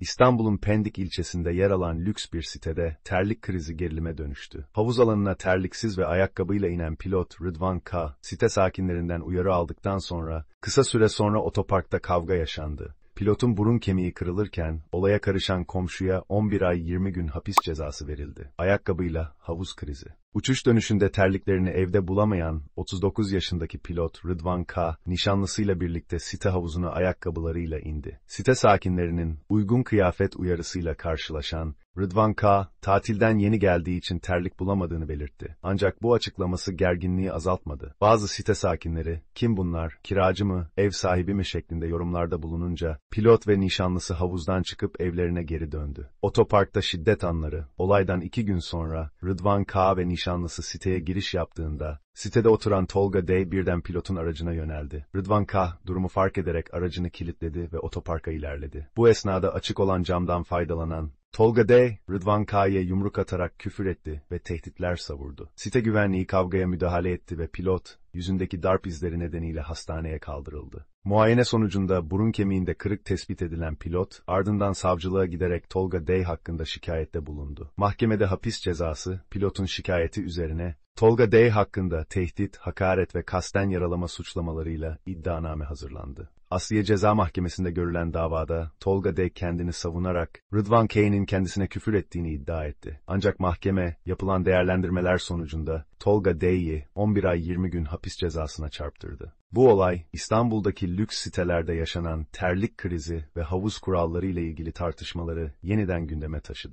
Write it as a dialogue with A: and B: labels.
A: İstanbul'un Pendik ilçesinde yer alan lüks bir sitede terlik krizi gerilime dönüştü. Havuz alanına terliksiz ve ayakkabıyla inen pilot Rıdvan K. site sakinlerinden uyarı aldıktan sonra kısa süre sonra otoparkta kavga yaşandı. Pilotun burun kemiği kırılırken, olaya karışan komşuya 11 ay 20 gün hapis cezası verildi. Ayakkabıyla havuz krizi. Uçuş dönüşünde terliklerini evde bulamayan 39 yaşındaki pilot Rıdvan K. nişanlısıyla birlikte site havuzuna ayakkabılarıyla indi. Site sakinlerinin uygun kıyafet uyarısıyla karşılaşan Rıdvan K., tatilden yeni geldiği için terlik bulamadığını belirtti. Ancak bu açıklaması gerginliği azaltmadı. Bazı site sakinleri, kim bunlar, kiracı mı, ev sahibi mi şeklinde yorumlarda bulununca, pilot ve nişanlısı havuzdan çıkıp evlerine geri döndü. Otoparkta şiddet anları, olaydan iki gün sonra, Rıdvan K. ve nişanlısı siteye giriş yaptığında, Sitede oturan Tolga D birden pilotun aracına yöneldi. Rıdvan K. durumu fark ederek aracını kilitledi ve otoparka ilerledi. Bu esnada açık olan camdan faydalanan Tolga D, Rıdvan K'ye yumruk atarak küfür etti ve tehditler savurdu. Site güvenliği kavgaya müdahale etti ve pilot, yüzündeki darp izleri nedeniyle hastaneye kaldırıldı. Muayene sonucunda burun kemiğinde kırık tespit edilen pilot, ardından savcılığa giderek Tolga D hakkında şikayette bulundu. Mahkemede hapis cezası, pilotun şikayeti üzerine Tolga D. hakkında tehdit, hakaret ve kasten yaralama suçlamalarıyla iddianame hazırlandı. Asliye Ceza Mahkemesi'nde görülen davada Tolga D. kendini savunarak Rıdvan K'nin kendisine küfür ettiğini iddia etti. Ancak mahkeme yapılan değerlendirmeler sonucunda Tolga D.'yi 11 ay 20 gün hapis cezasına çarptırdı. Bu olay İstanbul'daki lüks sitelerde yaşanan terlik krizi ve havuz kuralları ile ilgili tartışmaları yeniden gündeme taşıdı.